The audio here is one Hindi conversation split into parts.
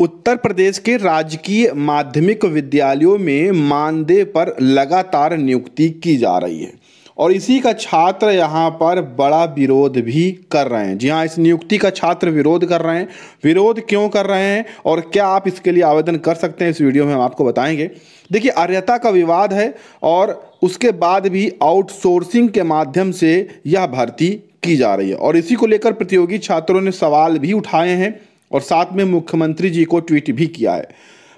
उत्तर प्रदेश के राजकीय माध्यमिक विद्यालयों में मानदेय पर लगातार नियुक्ति की जा रही है और इसी का छात्र यहाँ पर बड़ा विरोध भी कर रहे हैं जी हाँ इस नियुक्ति का छात्र विरोध कर रहे हैं विरोध क्यों कर रहे हैं और क्या आप इसके लिए आवेदन कर सकते हैं इस वीडियो में हम आपको बताएंगे देखिए अर्यता का विवाद है और उसके बाद भी आउटसोर्सिंग के माध्यम से यह भर्ती की जा रही है और इसी को लेकर प्रतियोगी छात्रों ने सवाल भी उठाए हैं और साथ में मुख्यमंत्री जी को ट्वीट भी किया है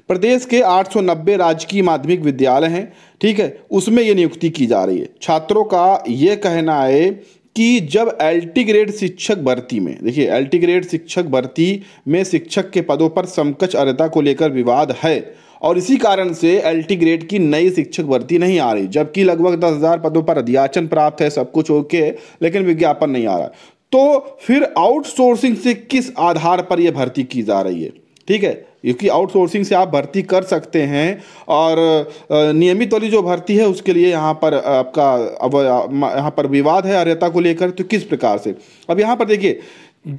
प्रदेश के 890 राजकीय माध्यमिक विद्यालय हैं ठीक है उसमें ये नियुक्ति की जा रही है छात्रों का ये कहना है कि जब एल ग्रेड शिक्षक भर्ती में देखिए एल ग्रेड शिक्षक भर्ती में शिक्षक के पदों पर समकक्ष अर्ता को लेकर विवाद है और इसी कारण से एल ग्रेड की नई शिक्षक भर्ती नहीं आ रही जबकि लगभग दस हज़ार पदों पर अध्याचन प्राप्त है सब कुछ ओके लेकिन विज्ञापन नहीं आ रहा तो फिर आउटसोर्सिंग से किस आधार पर यह भर्ती की जा रही है ठीक है क्योंकि आउटसोर्सिंग से आप भर्ती कर सकते हैं और नियमित वाली जो भर्ती है उसके लिए यहाँ पर आपका अब यहाँ पर विवाद है अर्यता को लेकर तो किस प्रकार से अब यहाँ पर देखिए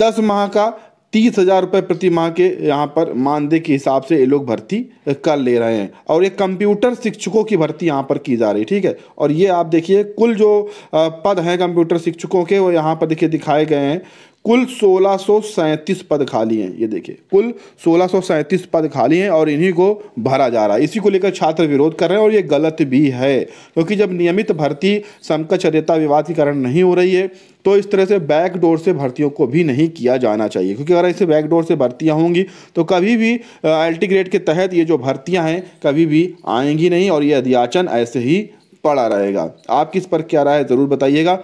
दस माह का तीस हज़ार रुपये प्रति माह के यहाँ पर मानदेय के हिसाब से ये लोग भर्ती कर ले रहे हैं और ये कंप्यूटर शिक्षकों की भर्ती यहाँ पर की जा रही है ठीक है और ये आप देखिए कुल जो पद हैं कंप्यूटर शिक्षकों के वो यहाँ पर देखिए दिखाए गए हैं कुल सोलह पद खाली हैं ये देखिए कुल सोलह पद खाली हैं और इन्हीं को भरा जा रहा है इसी को लेकर छात्र विरोध कर रहे हैं और ये गलत भी है क्योंकि जब नियमित भर्ती अध्यता विवाद के कारण नहीं हो रही है तो इस तरह से बैकडोर से भर्तियों को भी नहीं किया जाना चाहिए क्योंकि अगर ऐसे बैकडोर से भर्तियाँ होंगी तो कभी भी एल ग्रेड के तहत ये जो भर्तियाँ हैं कभी भी आएंगी नहीं और ये अध्याचन ऐसे ही पड़ा रहेगा आप किस पर क्या राय है ज़रूर बताइएगा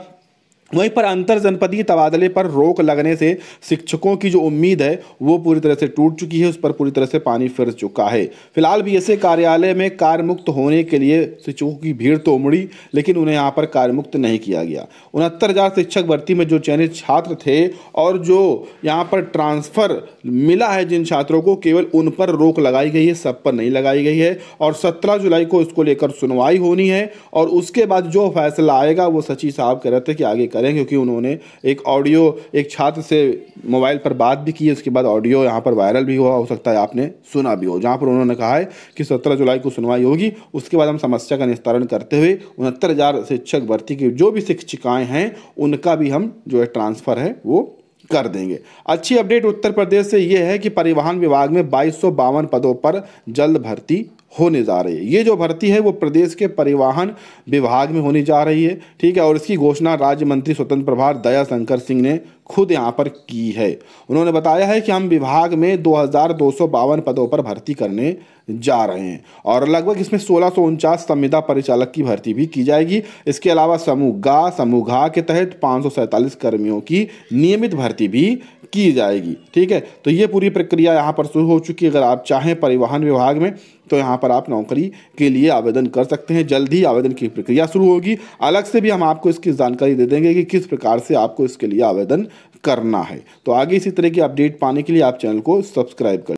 वहीं पर अंतर जनपदीय तबादले पर रोक लगने से शिक्षकों की जो उम्मीद है वो पूरी तरह से टूट चुकी है उस पर पूरी तरह से पानी फिर चुका है फिलहाल भी ऐसे कार्यालय में कार्यमुक्त होने के लिए शिक्षकों की भीड़ तो उमड़ी लेकिन उन्हें यहाँ पर कार्यमुक्त नहीं किया गया उनहत्तर हज़ार शिक्षक भर्ती में जो चयनित छात्र थे और जो यहाँ पर ट्रांसफ़र मिला है जिन छात्रों को केवल उन पर रोक लगाई गई है सब पर नहीं लगाई गई है और सत्रह जुलाई को इसको लेकर सुनवाई होनी है और उसके बाद जो फैसला आएगा वो सचिव साहब कह रहे थे कि आगे करें क्योंकि उन्होंने एक ऑडियो एक छात्र से मोबाइल पर बात भी की है उसके बाद ऑडियो यहाँ पर वायरल भी हुआ हो सकता है आपने सुना भी हो जहाँ पर उन्होंने कहा है कि सत्रह जुलाई को सुनवाई होगी उसके बाद हम समस्या का निस्तारण करते हुए उनहत्तर हज़ार शिक्षक भर्ती की जो भी शिक्षिकाएँ हैं उनका भी हम जो है ट्रांसफ़र है वो कर देंगे अच्छी अपडेट उत्तर प्रदेश से ये है कि परिवहन विभाग में बाईस पदों पर जल्द भर्ती होने जा रही है ये जो भर्ती है वो प्रदेश के परिवहन विभाग में होने जा रही है ठीक है और इसकी घोषणा राज्य मंत्री स्वतंत्र प्रभार दया शंकर सिंह ने खुद यहाँ पर की है उन्होंने बताया है कि हम विभाग में दो पदों पर भर्ती करने जा रहे हैं और लगभग इसमें सोलह संविदा परिचालक की भर्ती भी की जाएगी इसके अलावा समूह गा समूह घा के तहत पाँच कर्मियों की नियमित भर्ती भी की जाएगी ठीक है तो ये पूरी प्रक्रिया यहाँ पर शुरू हो चुकी है अगर आप चाहें परिवहन विभाग में तो यहाँ पर आप नौकरी के लिए आवेदन कर सकते हैं जल्द ही आवेदन की प्रक्रिया शुरू होगी अलग से भी हम आपको इसकी जानकारी दे देंगे कि किस प्रकार से आपको इसके लिए आवेदन करना है तो आगे इसी तरह की अपडेट पाने के लिए आप चैनल को सब्सक्राइब कर